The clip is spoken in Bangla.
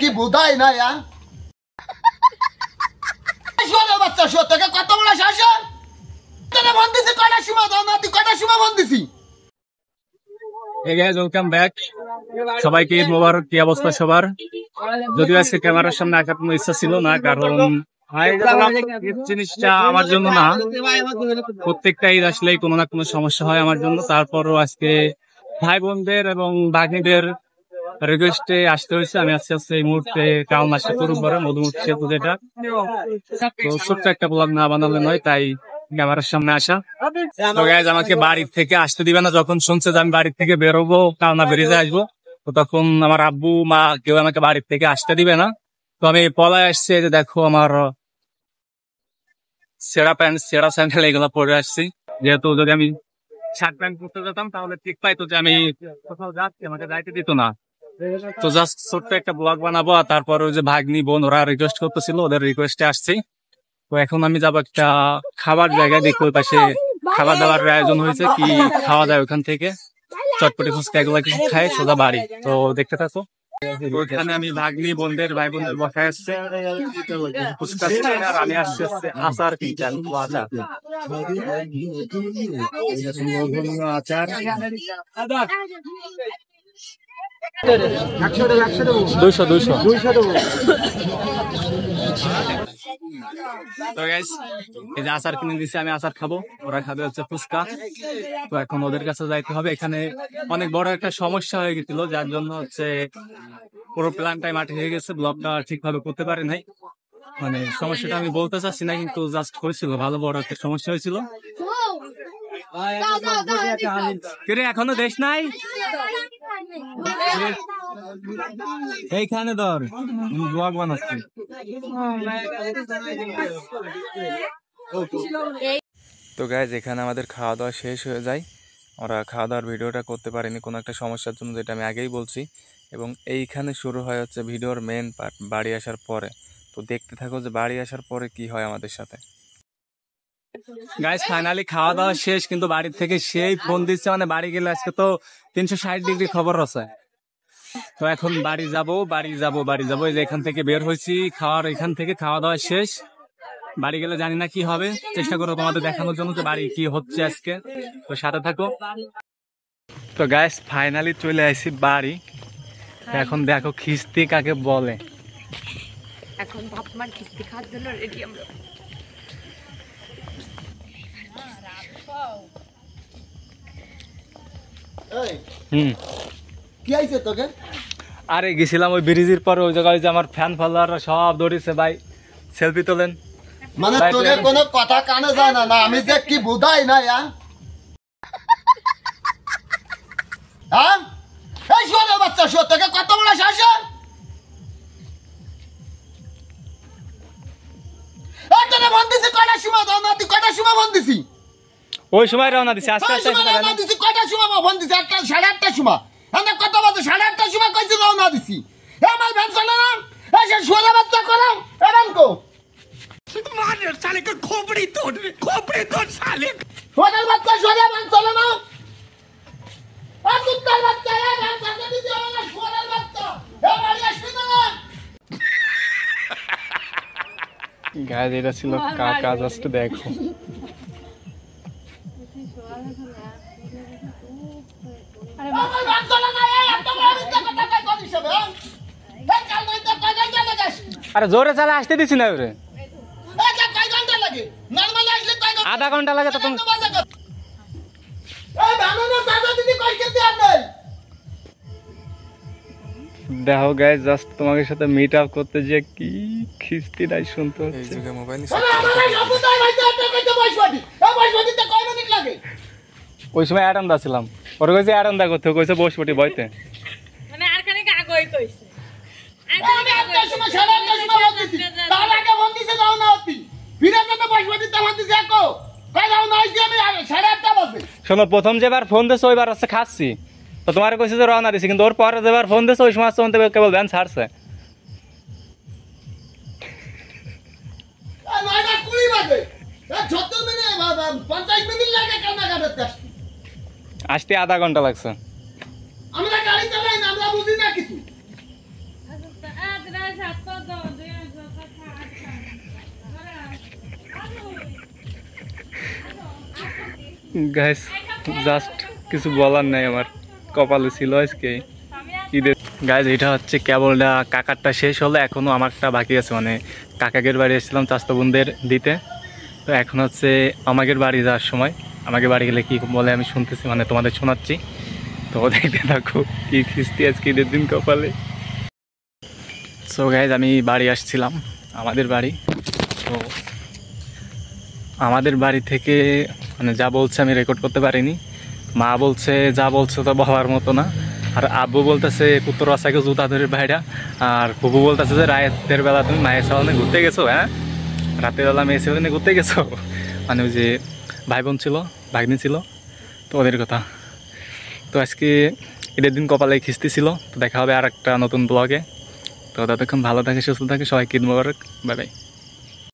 কি বোধাই না ইয়া হ্যাঁ? শোনো বাচ্চা শো তোকে কত বড় শাসন তোকে কয়টা দাও তুই কয়টা সবাইকে কি অবস্থা সবার যদিও আজকে ক্যামেরার সামনে ইচ্ছা ছিল না কারণ জিনিসটা আমার জন্য না প্রত্যেকটা ঈদ আসলেই কোনো না কোনো সমস্যা হয় আমার জন্য তারপরও আজকে ভাই বোনদের এবং ভাগ্নিদের রিকোয়েস্টে আসতে হয়েছে আমি আস্তে আস্তে এই মুহূর্তে কাল মাসে বড় মধুমুখ সেতু যেটা তো ছোট্ট একটা ব্লগ না বানালে নয় তাই ক্যামেরার সামনে আসা তো গাইজ আমাকে বাড়ির থেকে আসতে দিবে না যখন শুনছে যে আমি বাড়ির থেকে বেরোবো কাল না বেরিয়ে আসবো তো তখন আমার আব্বু মা কেউ আমাকে বাড়ির থেকে আসতে দিবে না তো আমি পলায় আসছি যে দেখো আমার সেরা প্যান্ট সেরা স্যান্ডেল এগুলো পরে আসছি যেহেতু যদি আমি শার্ট প্যান্ট করতে যেতাম তাহলে ঠিক পাইতো যে আমি কোথাও যাচ্ছি আমাকে যাইতে দিত না তো জাস্ট ছোট্ট একটা ব্লগ বানাবো আর তারপর ওই যে ভাগ্নি বোন ওরা রিকোয়েস্ট করতেছিল ওদের রিকোয়েস্টে আসছি তো এখন আমি যাবো একটা খাবার জায়গায় দেখবো ওই পাশে খাবার দাবার আয়োজন হয়েছে কি খাওয়া যায় ওখান থেকে চটপটি ফুচকা এগুলো কিছু খাই সোজা বাড়ি তো দেখতে থাকো ওইখানে আমি ভাগ্নি বোনদের ভাই বোনদের বসায় আসছে ফুচকা আসছে আচার কি চান আচার আচার আচার কিনে দিছি আমি আচার খাবো ওরা খাবে হচ্ছে ফুচকা তো এখন ওদের কাছে যাইতে হবে এখানে অনেক বড় একটা সমস্যা হয়ে গেছিল যার জন্য হচ্ছে পুরো প্ল্যানটাই মাটি হয়ে গেছে ব্লগটা ঠিকভাবে করতে পারে নাই মানে সমস্যাটা আমি বলতে চাচ্ছি না কিন্তু জাস্ট হয়েছিল ভালো বড় একটা সমস্যা হয়েছিল এখনো দেশ নাই এইখানে ধর ব্লগ বানাচ্ছি তো গায়ে এখানে আমাদের খাওয়া দাওয়া শেষ হয়ে যায় ওরা খাওয়া দাওয়ার ভিডিওটা করতে পারেনি কোনো একটা সমস্যার জন্য যেটা আমি আগেই বলছি এবং এইখানে শুরু হয় হচ্ছে ভিডিওর মেন পার্ট বাড়ি আসার পরে তো দেখতে থাকো যে বাড়ি আসার পরে কি হয় আমাদের সাথে গাইস ফাইনালি খাওয়া দাওয়া শেষ কিন্তু বাড়ির থেকে সেই ফোন দিচ্ছে মানে বাড়ি গেলে আজকে তো তিনশো ষাট ডিগ্রি খবর আছে তো এখন বাড়ি যাব বাড়ি যাব বাড়ি যাবো এখান থেকে বের হয়েছি খাওয়ার এখান থেকে খাওয়া দাওয়া শেষ বাড়ি গেলে জানি না কি হবে চেষ্টা করো তোমাদের দেখানোর জন্য যে বাড়ি কি হচ্ছে আজকে তো সাথে থাকো তো গাইস ফাইনালি চলে আসি বাড়ি এখন দেখো খিস্তি কাকে বলে এখন বাপ মার খিস্তি খাওয়ার জন্য রেডি আমরা আরে গেছিলাম ওই ব্রিজের পরে ওই জায়গায় যে আমার ফ্যান ফলোয়াররা সব দৌড়েছে ভাই সেলফি তোলেন মানে তোকে কথা কানে যায় না আমি যে কি না হ্যাঁ, হ্যাঁ? তোকে কত শাসন সময় রওনা দি সময় ওই সময় রওনা দিছি আস্তে আস্তে বাবা ফোন দিছে একটা সাড়ে আটটার সময় আমরা কত বলতো সাড়ে আটটার সময় কইছি রওনা দিছি আমার ভ্যান চলে এসে সোজা বাচ্চা করাম এরম কো বাচ্চা সোজা না গায়ে ছিল কাকা জাস্ট দেখো হ্যাঁ? আরে জোরে চালা আসতে দিছি না ওরে আধা ঘন্টা লাগে তো দেখো গাইস জাস্ট তোমাদের সাথে মিট আপ করতে যে কি খিস্তি নাই শুনতে হচ্ছে ওই সময় অ্যাডাম দাছিলাম ওর কইছে আরন্দা করতে কইছে বসপটি বইতে মানে আর খানে আগই কইছে শোনো প্রথম যেবার ফোন দিয়েছে ওইবার হচ্ছে খাচ্ছি তো তোমার কইছে যে রওনা দিছি কিন্তু ওর পরে যেবার ফোন দিয়েছে ওই সময় শুনতে কেবল ব্যান ছাড়ছে পঞ্চাশ মিনিট লাগে আসতে আধা ঘন্টা লাগছে আমরা জাস্ট কিছু বলার নাই আমার কপালে ছিল আজকে ঈদের গাইজ এটা হচ্ছে কেবলটা কাকারটা শেষ হলো এখনও আমারটা বাকি আছে মানে কাকাকের বাড়ি এসেছিলাম চাস্তা বোনদের দিতে তো এখন হচ্ছে আমাকের বাড়ি যাওয়ার সময় আমাকে বাড়ি গেলে কী বলে আমি শুনতেছি মানে তোমাদের শোনাচ্ছি তো দেখতে থাকো কি খিস্তি আজকে ঈদের দিন কপালে সো গাইজ আমি বাড়ি আসছিলাম আমাদের বাড়ি তো আমাদের বাড়ি থেকে মানে যা বলছে আমি রেকর্ড করতে পারিনি মা বলছে যা বলছে তো বলার মতো না আর আব্বু বলতেছে কুত্তর আসাকে জুতা ধরে ভাইরা আর কুবু বলতেছে যে রাতের বেলা তুমি মায়ের সামনে ঘুরতে গেছো হ্যাঁ রাতের বেলা মেয়ের সামনে ঘুরতে গেছো মানে ওই যে ভাই বোন ছিল ভাগ্নি ছিল তো ওদের কথা তো আজকে ঈদের দিন কপালে খিস্তি ছিল তো দেখা হবে আর একটা নতুন ব্লগে তো ততক্ষণ ভালো থাকে সুস্থ থাকে সবাই কিনবো বাই বাই